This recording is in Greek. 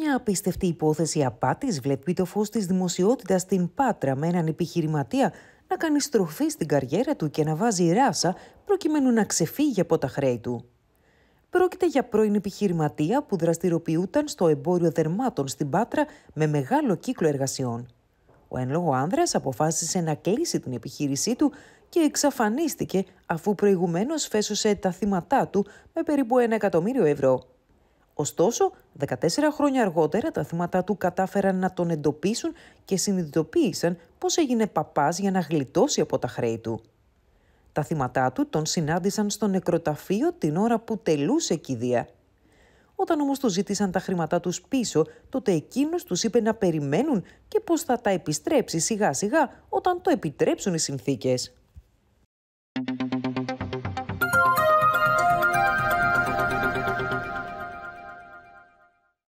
μια απίστευτη υπόθεση απάτης βλέπει το φως της δημοσιότητας στην Πάτρα με έναν επιχειρηματία να κάνει στροφή στην καριέρα του και να βάζει ράσα προκειμένου να ξεφύγει από τα χρέη του. Πρόκειται για πρώην επιχειρηματία που δραστηριοποιούταν στο εμπόριο δερμάτων στην Πάτρα με μεγάλο κύκλο εργασιών. Ο εν λόγω άνδρας αποφάσισε να κλείσει την επιχείρησή του και εξαφανίστηκε αφού προηγουμένως φέσωσε τα θύματά του με περίπου ένα εκατομμύριο ευρώ. Ωστόσο, 14 χρόνια αργότερα τα θύματα του κατάφεραν να τον εντοπίσουν και συνειδητοποίησαν πως έγινε παπάς για να γλιτώσει από τα χρέη του. Τα θύματά του τον συνάντησαν στο νεκροταφείο την ώρα που τελούσε κηδεία. Όταν όμως του ζήτησαν τα χρήματά τους πίσω, τότε εκείνος τους είπε να περιμένουν και πως θα τα επιστρέψει σιγά σιγά όταν το επιτρέψουν οι συνθήκες.